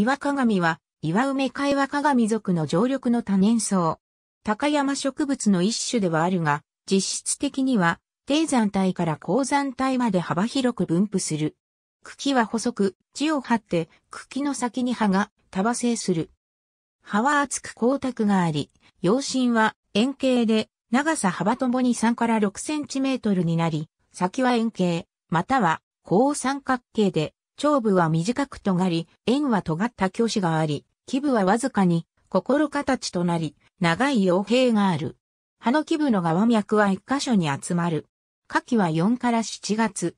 岩鏡は、岩梅海和鏡属の常緑の多年草。高山植物の一種ではあるが、実質的には、低山帯から高山帯まで幅広く分布する。茎は細く、地を張って、茎の先に葉が束生する。葉は厚く光沢があり、葉身は円形で、長さ幅ともに3から6センチメートルになり、先は円形、または、高三角形で、長部は短く尖り、円は尖った教師があり、基部はわずかに、心形となり、長い傭兵がある。葉の基部の側脈は一箇所に集まる。下記は4から7月。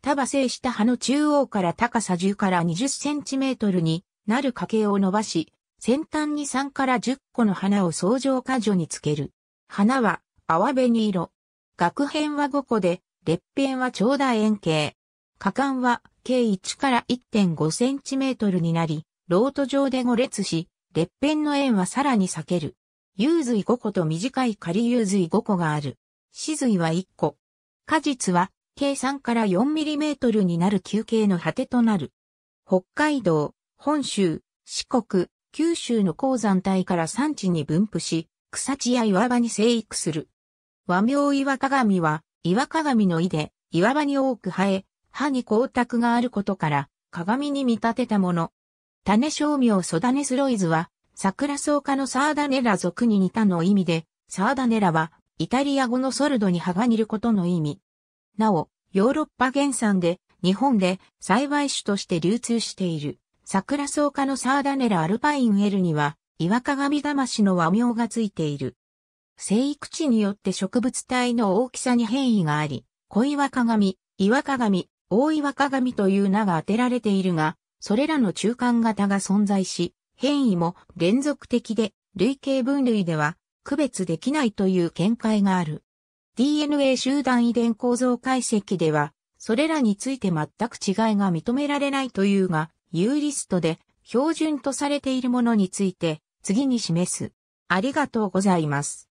束生した葉の中央から高さ10から20センチメートルになる掛けを伸ばし、先端に3から10個の花を相乗果樹につける。花は淡紅色。学編は5個で、列編は長大円形。果敢は計1から1.5センチメートルになり、ロート上で5列し、列片の円はさらに裂ける。有髄5個と短い仮有髄5個がある。死髄は1個。果実は計3から4ミリメートルになる球形の果てとなる。北海道、本州、四国、九州の鉱山帯から山地に分布し、草地や岩場に生育する。和名岩鏡は、岩鏡の井で、岩場に多く生え、歯に光沢があることから、鏡に見立てたもの。種商名ソダネスロイズは、桜草科のサーダネラ属に似たの意味で、サーダネラは、イタリア語のソルドに葉が似ることの意味。なお、ヨーロッパ原産で、日本で栽培種として流通している、桜草科のサーダネラアルパインエルには、岩鏡魂の和名がついている。生育地によって植物体の大きさに変異があり、小岩鏡、岩鏡、大岩鏡という名が当てられているが、それらの中間型が存在し、変異も連続的で、類型分類では区別できないという見解がある。DNA 集団遺伝構造解析では、それらについて全く違いが認められないというが、ユーリストで標準とされているものについて、次に示す。ありがとうございます。